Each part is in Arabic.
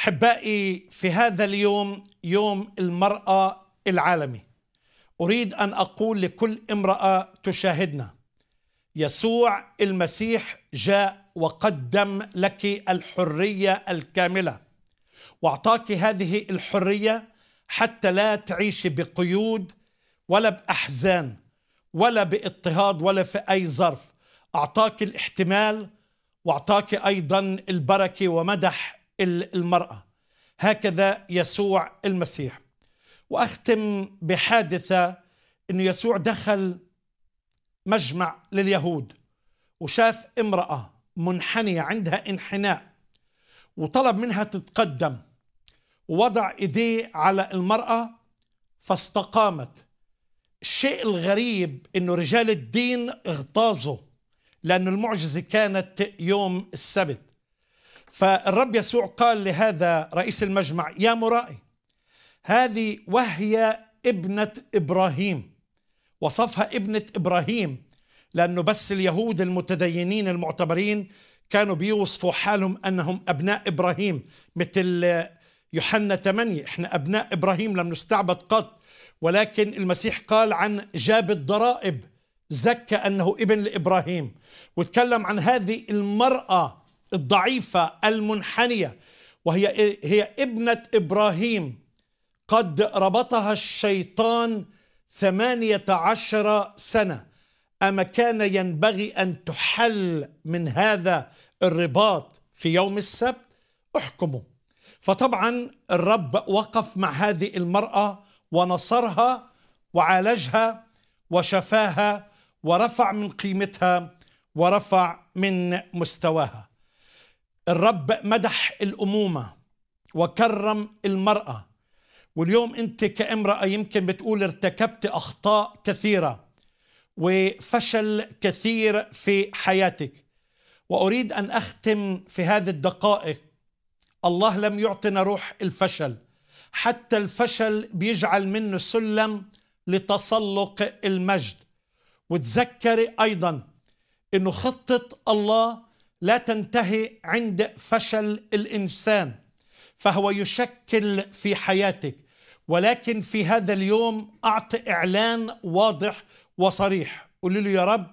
احبائي في هذا اليوم يوم المراه العالمي اريد ان اقول لكل امراه تشاهدنا يسوع المسيح جاء وقدم لك الحريه الكامله واعطاك هذه الحريه حتى لا تعيشي بقيود ولا باحزان ولا باضطهاد ولا في اي ظرف اعطاك الاحتمال واعطاك ايضا البركه ومدح المرأة هكذا يسوع المسيح وأختم بحادثة أن يسوع دخل مجمع لليهود وشاف امرأة منحنية عندها انحناء وطلب منها تتقدم ووضع ايديه على المرأة فاستقامت الشيء الغريب انه رجال الدين اغتاظوا لأن المعجزة كانت يوم السبت فالرب يسوع قال لهذا رئيس المجمع يا مرائي هذه وهي ابنة إبراهيم وصفها ابنة إبراهيم لأنه بس اليهود المتدينين المعتبرين كانوا بيوصفوا حالهم أنهم أبناء إبراهيم مثل يوحنا 8 احنا أبناء إبراهيم لم نستعبد قط ولكن المسيح قال عن جاب الضرائب زكى أنه ابن لإبراهيم وتكلم عن هذه المرأة الضعيفة المنحنية وهي هي ابنة إبراهيم قد ربطها الشيطان ثمانية عشر سنة أما كان ينبغي أن تحل من هذا الرباط في يوم السبت احكموا فطبعا الرب وقف مع هذه المرأة ونصرها وعالجها وشفاها ورفع من قيمتها ورفع من مستواها الرب مدح الأمومة وكرم المرأة واليوم أنت كامرأة يمكن بتقول ارتكبت أخطاء كثيرة وفشل كثير في حياتك وأريد أن أختم في هذه الدقائق الله لم يعطنا روح الفشل حتى الفشل بيجعل منه سلم لتسلق المجد وتذكري أيضا أنه خطة الله لا تنتهي عند فشل الانسان فهو يشكل في حياتك ولكن في هذا اليوم اعط اعلان واضح وصريح قل له يا رب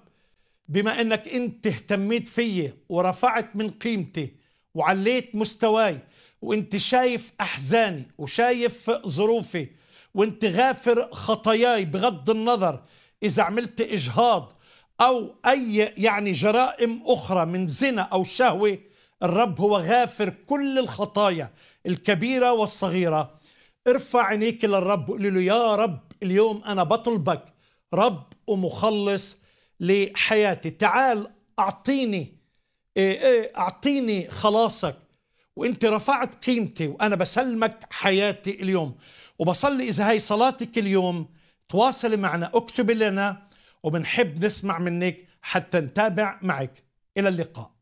بما انك انت اهتميت فيا ورفعت من قيمتي وعليت مستواي وانت شايف احزاني وشايف ظروفي وانت غافر خطاياي بغض النظر اذا عملت اجهاض أو أي يعني جرائم أخرى من زنا أو شهوة الرب هو غافر كل الخطايا الكبيرة والصغيرة ارفع عينيك للرب وقول له يا رب اليوم أنا بطلبك رب ومخلص لحياتي تعال أعطيني إيه، إيه، أعطيني خلاصك وانت رفعت قيمتي وانا بسلمك حياتي اليوم وبصلي اذا هاي صلاتك اليوم تواصلي معنا اكتبي لنا وبنحب نسمع منك حتى نتابع معك إلى اللقاء